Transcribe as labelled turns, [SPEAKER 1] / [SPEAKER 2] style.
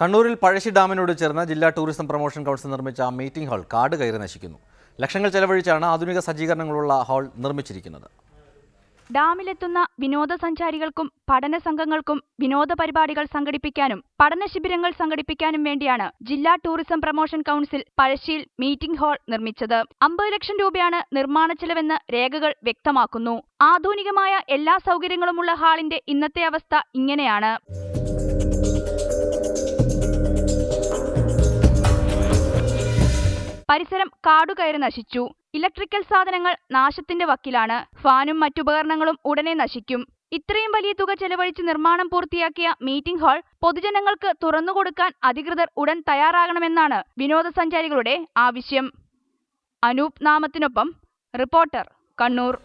[SPEAKER 1] കണ്ണൂരിൽ പഴശ്ശി ഡാമിനോട് ചേർന്ന ജില്ലാ ടൂറിസം പ്രൊമോഷൻ കൗൺസിൽ നിർമ്മിച്ച മീറ്റിംഗ് ഹാൾ കാട് കയറി നശിക്കുന്നു ലക്ഷങ്ങൾ ചെലവഴിച്ചാണ് ആധുനിക സജ്ജീകരണങ്ങളുള്ള ഹാൾ നിർമ്മിച്ചിരിക്കുന്നത്
[SPEAKER 2] ഡാമിലെത്തുന്ന വിനോദസഞ്ചാരികൾക്കും പഠന സംഘങ്ങൾക്കും വിനോദ പരിപാടികൾ സംഘടിപ്പിക്കാനും പഠന ശിബിരങ്ങൾ സംഘടിപ്പിക്കാനും വേണ്ടിയാണ് ജില്ലാ ടൂറിസം പ്രൊമോഷൻ കൌൺസിൽ പഴശ്ശിയിൽ മീറ്റിംഗ് ഹാൾ നിർമ്മിച്ചത് അമ്പത് ലക്ഷം രൂപയാണ് നിർമ്മാണ ചെലവെന്ന് രേഖകൾ വ്യക്തമാക്കുന്നു ആധുനികമായ എല്ലാ സൗകര്യങ്ങളുമുള്ള ഹാളിന്റെ ഇന്നത്തെ അവസ്ഥ ഇങ്ങനെയാണ് പരിസരം കാടുകയറി നശിച്ചു ഇലക്ട്രിക്കൽ സാധനങ്ങൾ നാശത്തിന്റെ വക്കിലാണ് ഫാനും മറ്റുപകരണങ്ങളും ഉടനെ നശിക്കും ഇത്രയും വലിയ തുക ചെലവഴിച്ച് നിർമ്മാണം പൂർത്തിയാക്കിയ മീറ്റിംഗ് ഹാൾ പൊതുജനങ്ങൾക്ക് തുറന്നുകൊടുക്കാൻ അധികൃതർ ഉടൻ തയ്യാറാകണമെന്നാണ് വിനോദസഞ്ചാരികളുടെ ആവശ്യം അനൂപ് നാമത്തിനൊപ്പം റിപ്പോർട്ടർ കണ്ണൂർ